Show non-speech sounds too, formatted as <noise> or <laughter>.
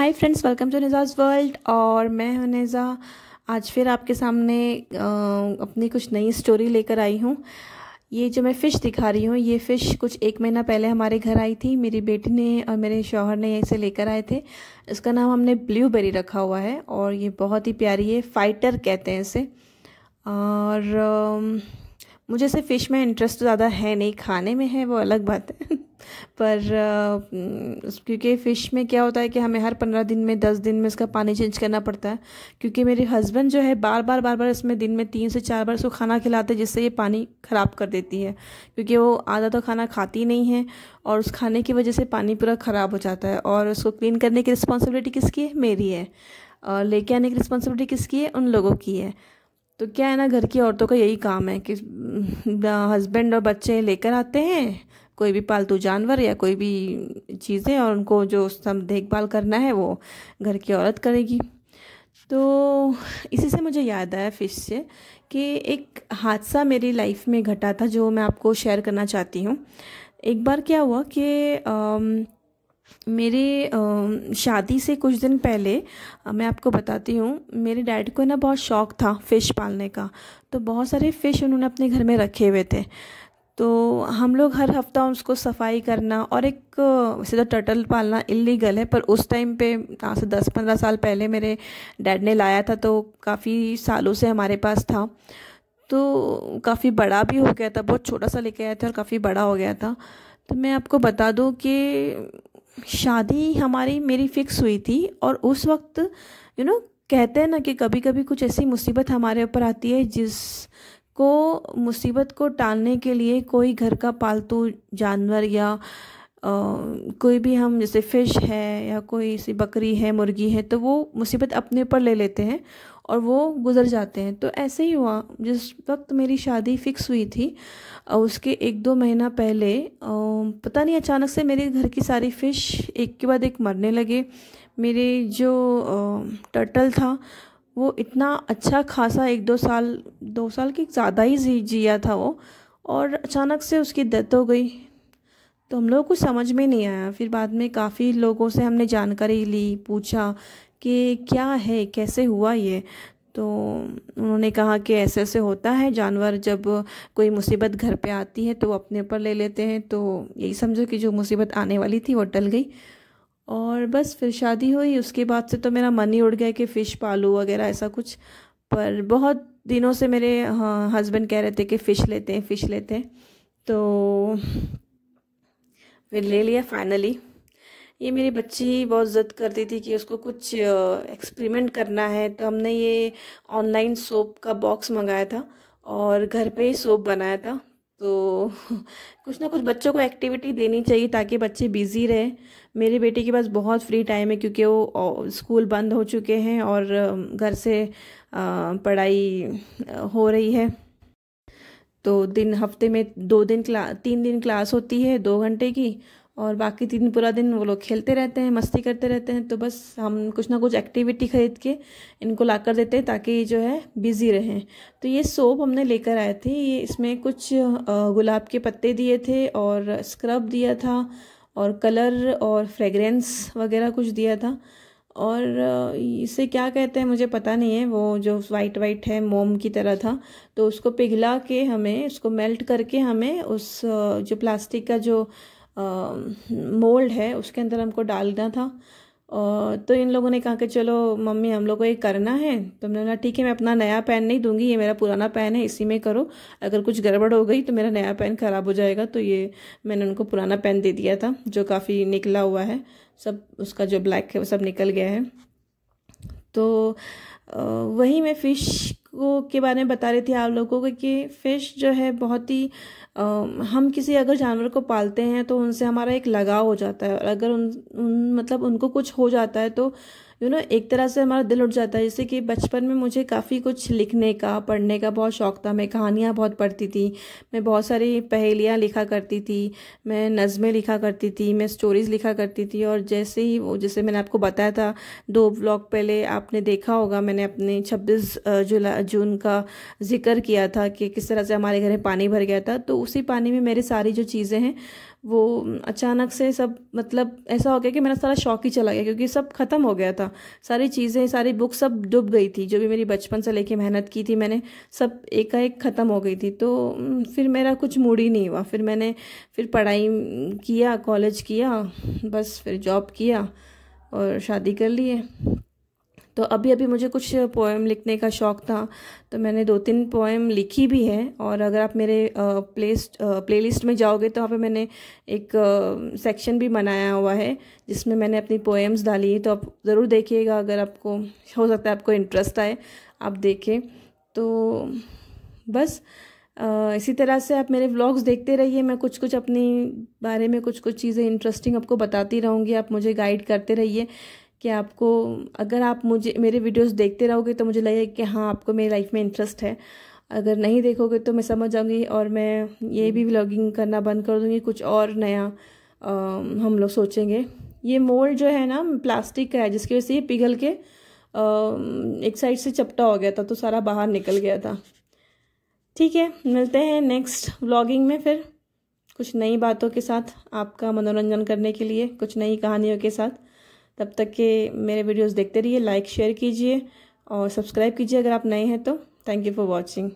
hi friends welcome to निज़ाज world और मैं हूं निज़ा आज फिर आपके सामने अपनी कुछ नई स्टोरी लेकर आई हूं ये जो मैं फ़िश दिखा रही हूँ ये फ़िश कुछ एक महीना पहले हमारे घर आई थी मेरी बेटी ने और मेरे शौहर ने इसे लेकर आए थे इसका नाम हमने ब्लूबेरी रखा हुआ है और ये बहुत ही प्यारी है फाइटर कहते हैं इसे और मुझे इसे फ़िश में इंटरेस्ट ज़्यादा है नहीं खाने में है वो अलग बात है पर क्योंकि फ़िश में क्या होता है कि हमें हर पंद्रह दिन में दस दिन में इसका पानी चेंज करना पड़ता है क्योंकि मेरे हस्बैंड जो है बार बार बार बार इसमें दिन में तीन से चार बार इसको खाना खिलाते हैं जिससे ये पानी ख़राब कर देती है क्योंकि वो आधा तो खाना खाती नहीं है और उस खाने की वजह से पानी पूरा ख़राब हो जाता है और उसको क्लीन करने की रिस्पॉन्सिबिलिटी किसकी है मेरी है और लेके आने की रिस्पॉन्सिबिलिटी किसकी है उन लोगों की है तो क्या है ना घर की औरतों का यही काम है कि हस्बैंड और बच्चे लेकर आते हैं कोई भी पालतू जानवर या कोई भी चीज़ें और उनको जो सब देखभाल करना है वो घर की औरत करेगी तो इसी से मुझे याद आया फिश से कि एक हादसा मेरी लाइफ में घटा था जो मैं आपको शेयर करना चाहती हूँ एक बार क्या हुआ कि मेरे शादी से कुछ दिन पहले मैं आपको बताती हूँ मेरे डैड को ना बहुत शौक था फ़िश पालने का तो बहुत सारे फ़िश उन्होंने अपने घर में रखे हुए थे तो हम लोग हर हफ्ता उसको सफाई करना और एक वैसे तो टर्टल पालना इलीगल है पर उस टाइम पे आज हाँ, से दस पंद्रह साल पहले मेरे डैड ने लाया था तो काफ़ी सालों से हमारे पास था तो काफ़ी बड़ा भी हो गया था बहुत छोटा सा लेके आया था और काफ़ी बड़ा हो गया था तो मैं आपको बता दूँ कि शादी हमारी मेरी फिक्स हुई थी और उस वक्त यू नो कहते हैं ना कि कभी कभी कुछ ऐसी मुसीबत हमारे ऊपर आती है जिस को मुसीबत को टालने के लिए कोई घर का पालतू जानवर या आ, कोई भी हम जैसे फिश है या कोई सी बकरी है मुर्गी है तो वो मुसीबत अपने ऊपर ले लेते हैं और वो गुजर जाते हैं तो ऐसे ही हुआ जिस वक्त मेरी शादी फिक्स हुई थी उसके एक दो महीना पहले पता नहीं अचानक से मेरे घर की सारी फ़िश एक के बाद एक मरने लगे मेरे जो टर्टल था वो इतना अच्छा खासा एक दो साल दो साल की ज़्यादा ही जी जिया था वो और अचानक से उसकी डेथ हो गई तो हम लोगों को समझ में नहीं आया फिर बाद में काफ़ी लोगों से हमने जानकारी ली पूछा कि क्या है कैसे हुआ ये तो उन्होंने कहा कि ऐसे ऐसे होता है जानवर जब कोई मुसीबत घर पे आती है तो वो अपने ऊपर ले लेते हैं तो यही समझो कि जो मुसीबत आने वाली थी वो टल गई और बस फिर शादी हुई उसके बाद से तो मेरा मन ही उड़ गया कि फ़िश पालू वगैरह ऐसा कुछ पर बहुत दिनों से मेरे हस्बैंड हाँ, कह रहे थे कि फ़िश लेते हैं फ़िश लेते हैं तो फिर ले लिया फाइनली ये मेरी बच्ची बहुत ज़द करती थी कि उसको कुछ एक्सपेरिमेंट करना है तो हमने ये ऑनलाइन सोप का बॉक्स मंगाया था और घर पे ही सोप बनाया था तो <laughs> कुछ ना कुछ बच्चों को एक्टिविटी देनी चाहिए ताकि बच्चे बिज़ी रहे मेरे बेटे के पास बहुत फ्री टाइम है क्योंकि वो स्कूल बंद हो चुके हैं और घर से पढ़ाई हो रही है तो दिन हफ्ते में दो दिन क्ला तीन दिन क्लास होती है दो घंटे की और बाकी तीन पूरा दिन वो लोग खेलते रहते हैं मस्ती करते रहते हैं तो बस हम कुछ ना कुछ एक्टिविटी खरीद के इनको ला कर देते हैं ताकि जो है बिज़ी रहें तो ये सोप हमने लेकर आए थे ये इसमें कुछ गुलाब के पत्ते दिए थे और स्क्रब दिया था और कलर और फ्रेगरेंस वगैरह कुछ दिया था और इसे क्या कहते हैं मुझे पता नहीं है वो जो वाइट वाइट है मोम की तरह था तो उसको पिघला के हमें उसको मेल्ट करके हमें उस जो प्लास्टिक का जो मोल्ड है उसके अंदर हमको डालना था और तो इन लोगों ने कहा कि चलो मम्मी हम लोग को ये करना है तो मैंने कहा ठीक है मैं अपना नया पैन नहीं दूंगी ये मेरा पुराना पैन है इसी में करो अगर कुछ गड़बड़ हो गई तो मेरा नया पैन ख़राब हो जाएगा तो ये मैंने उनको पुराना पैन दे दिया था जो काफ़ी निकला हुआ है सब उसका जो ब्लैक है वो सब निकल गया है तो वही मैं फ़िश को के बारे में बता रही थी आप लोगों को कि फ़िश जो है बहुत ही हम किसी अगर जानवर को पालते हैं तो उनसे हमारा एक लगाव हो जाता है और अगर उन, उन मतलब उनको कुछ हो जाता है तो यू you नो know, एक तरह से हमारा दिल उठ जाता है जैसे कि बचपन में मुझे काफ़ी कुछ लिखने का पढ़ने का बहुत शौक था मैं कहानियाँ बहुत पढ़ती थी मैं बहुत सारी पहेलियाँ लिखा करती थी मैं नज़में लिखा करती थी मैं स्टोरीज़ लिखा करती थी और जैसे ही वो जैसे मैंने आपको बताया था दो ब्लॉग पहले आपने देखा होगा मैंने अपने छब्बीस जुलाई जून का जिक्र किया था कि किस तरह से हमारे घर में पानी भर गया था तो उसी पानी में मेरी सारी जो चीज़ें हैं वो अचानक से सब मतलब ऐसा हो गया कि मेरा सारा शौक ही चला गया क्योंकि सब ख़त्म हो गया था सारी चीज़ें सारी बुक सब डूब गई थी जो भी मेरी बचपन से लेके मेहनत की थी मैंने सब एकाएक ख़त्म हो गई थी तो फिर मेरा कुछ मूड ही नहीं हुआ फिर मैंने फिर पढ़ाई किया कॉलेज किया बस फिर जॉब किया और शादी कर लिए तो अभी अभी मुझे कुछ पोएम लिखने का शौक़ था तो मैंने दो तीन पोएम लिखी भी है और अगर आप मेरे प्लेस्ट प्लेलिस्ट में जाओगे तो वहाँ पे मैंने एक सेक्शन भी बनाया हुआ है जिसमें मैंने अपनी पोएम्स डाली है तो आप ज़रूर देखिएगा अगर आपको हो सकता है आपको इंटरेस्ट आए आप देखें तो बस इसी तरह से आप मेरे व्लॉग्स देखते रहिए मैं कुछ कुछ अपने बारे में कुछ कुछ चीज़ें इंटरेस्टिंग आपको बताती रहूँगी आप मुझे गाइड करते रहिए कि आपको अगर आप मुझे मेरे वीडियोस देखते रहोगे तो मुझे लगेगा कि हाँ आपको मेरी लाइफ में इंटरेस्ट है अगर नहीं देखोगे तो मैं समझ जाऊँगी और मैं ये भी व्लॉगिंग करना बंद कर दूँगी कुछ और नया आ, हम लोग सोचेंगे ये मोल्ड जो है ना प्लास्टिक का है जिसकी वजह से ये पिघल के आ, एक साइड से चपटा हो गया था तो सारा बाहर निकल गया था ठीक है मिलते हैं नेक्स्ट व्लॉगिंग में फिर कुछ नई बातों के साथ आपका मनोरंजन करने के लिए कुछ नई कहानियों के साथ तब तक के मेरे वीडियोस देखते रहिए लाइक शेयर कीजिए और सब्सक्राइब कीजिए अगर आप नए हैं तो थैंक यू फॉर वॉचिंग